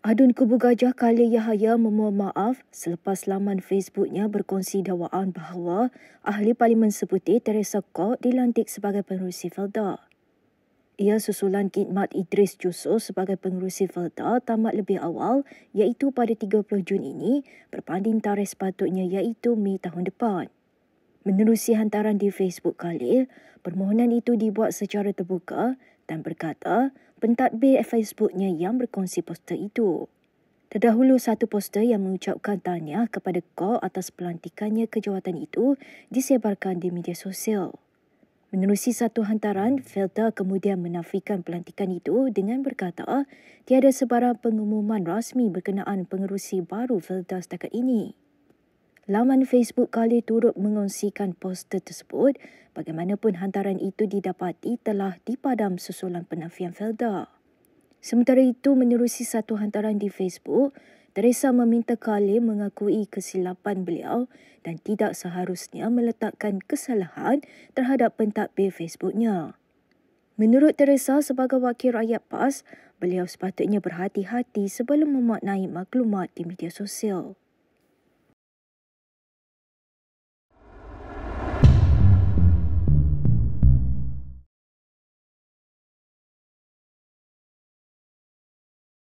Adun Kubu Gajah Kali Yahaya memohon maaf selepas laman Facebooknya berkongsi dakwaan bahawa Ahli Parlimen Seputih Teresa Kok dilantik sebagai pengurusi Felda. Ia susulan khidmat Idris Jusso sebagai pengurusi Felda tamat lebih awal iaitu pada 30 Jun ini berbanding tarikh sepatutnya iaitu Mei tahun depan. Menerusi hantaran di Facebook Khalil, permohonan itu dibuat secara terbuka dan berkata pentadbir Facebooknya yang berkongsi poster itu. Terdahulu satu poster yang mengucapkan tanya kepada kau atas pelantikannya ke jawatan itu disebarkan di media sosial. Menerusi satu hantaran, Velta kemudian menafikan pelantikan itu dengan berkata tiada sebarang pengumuman rasmi berkenaan pengerusi baru Velta setakat ini laman Facebook Kali turut mengongsikan poster tersebut. Bagaimanapun hantaran itu didapati telah dipadam susulan penafian Felda. Sementara itu, menerusi satu hantaran di Facebook, Teresa meminta Kali mengakui kesilapan beliau dan tidak seharusnya meletakkan kesalahan terhadap pentadbir Facebooknya. Menurut Teresa sebagai wakil rakyat PAS, beliau sepatutnya berhati-hati sebelum memaknai maklumat di media sosial.